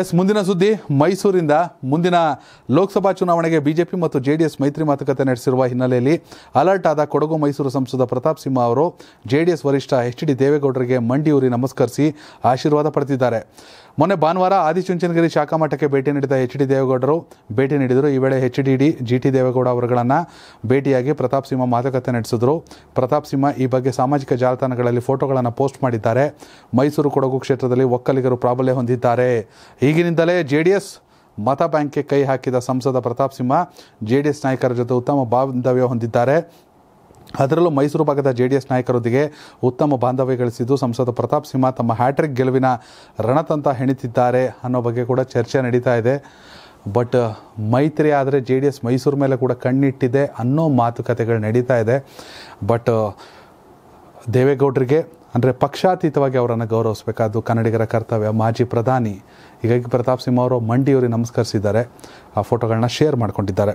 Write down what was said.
S ಮುಂದಿನ ಸುದ್ದಿ ಮೈಸೂರಿಂದ ಮುಂದಿನ ಲೋಕಸಭಾ ಚುನಾವಣೆಗೆ ಬಿಜೆಪಿ ಮತ್ತು ಜೆಡಿಎಸ್ ಮೈತ್ರಿ ಮಾತುಕತೆ ನಡೆಸಿರುವ ಹಿನ್ನೆಲೆಯಲ್ಲಿ ಅಲರ್ಟ್ ಆದ ಕೊಡಗು ಮೈಸೂರು ಸಂಸದ ಪ್ರತಾಪ್ ಸಿಂಹ ಅವರು ಜೆಡಿಎಸ್ ವರಿಷ್ಠ ಎಚ್ ಡಿ ದೇವೇಗೌಡರಿಗೆ ಮಂಡಿಯೂರಿ ನಮಸ್ಕರಿಸಿ ಆಶೀರ್ವಾದ ಪಡೆದಿದ್ದಾರೆ ಮೊನ್ನೆ ಭಾನುವಾರ ಆದಿಚುಂಚನಗಿರಿ ಶಾಖಾ ಮಠಕ್ಕೆ ಭೇಟಿ ನೀಡಿದ ಎಚ್ ಡಿ ದೇವೇಗೌಡರು ಭೇಟಿ ನೀಡಿದರು ಈ ವೇಳೆ H D D G T Devegowda ಅವರುಗಳನ್ನು ಭೇಟಿಯಾಗಿ ಪ್ರತಾಪ್ ಸಿಂಹ ಮಾತುಕತೆ ನಡೆಸಿದರು ಪ್ರತಾಪ್ ಸಿಂಹ ಈ ಬಗ್ಗೆ ಸಾಮಾಜಿಕ ಜಾಲತಾಣಗಳಲ್ಲಿ ಫೋಟೋಗಳನ್ನು ಪೋಸ್ಟ್ ಮಾಡಿದ್ದಾರೆ ಮೈಸೂರು ಕೊಡಗು ಕ್ಷೇತ್ರದಲ್ಲಿ ಒಕ್ಕಲಿಗರು ಪ್ರಾಬಲ್ಯ ಹೊಂದಿದ್ದಾರೆ ಈಗಿನಿಂದಲೇ ಜೆ ಡಿ ಎಸ್ ಮತ ಬ್ಯಾಂಕ್ಗೆ ಕೈ ಹಾಕಿದ ಸಂಸದ Pratap Simha J D S ನಾಯಕರ ಜೊತೆ ಉತ್ತಮ ಬಾಂಧವ್ಯ ಹೊಂದಿದ್ದಾರೆ ಅದರಲ್ಲೂ ಮೈಸೂರು ಭಾಗದ ಜೆ ಡಿ ಎಸ್ ನಾಯಕರೊಂದಿಗೆ ಉತ್ತಮ ಬಾಂಧವ್ಯ ಗಳಿಸಿದ್ದು ಸಂಸದ ಪ್ರತಾಪ್ ಸಿಂಹ ತಮ್ಮ ಹ್ಯಾಟ್ರಿಕ್ ಗೆಲುವಿನ ರಣತಂತ ಹೆಣಿತಿದ್ದಾರೆ ಅನ್ನೋ ಬಗ್ಗೆ ಕೂಡ ಚರ್ಚೆ ನಡೀತಾ ಇದೆ ಬಟ್ ಮೈತ್ರಿ ಆದರೆ ಜೆ ಡಿ ಎಸ್ ಮೈಸೂರು ಮೇಲೆ ಕೂಡ ಕಣ್ಣಿಟ್ಟಿದೆ ಅನ್ನೋ ಮಾತುಕತೆಗಳು ನಡೀತಾ ಇದೆ ಬಟ್ ದೇವೇಗೌಡರಿಗೆ ಅಂದರೆ ಪಕ್ಷಾತೀತವಾಗಿ ಅವರನ್ನು ಗೌರವಿಸಬೇಕಾದ್ದು ಕನ್ನಡಿಗರ ಕರ್ತವ್ಯ ಮಾಜಿ ಪ್ರಧಾನಿ ಹೀಗಾಗಿ ಪ್ರತಾಪ್ ಸಿಂಹ ಅವರು ಮಂಡಿಯವರಿಗೆ ನಮಸ್ಕರಿಸಿದ್ದಾರೆ ಆ ಫೋಟೋಗಳನ್ನ ಶೇರ್ ಮಾಡಿಕೊಂಡಿದ್ದಾರೆ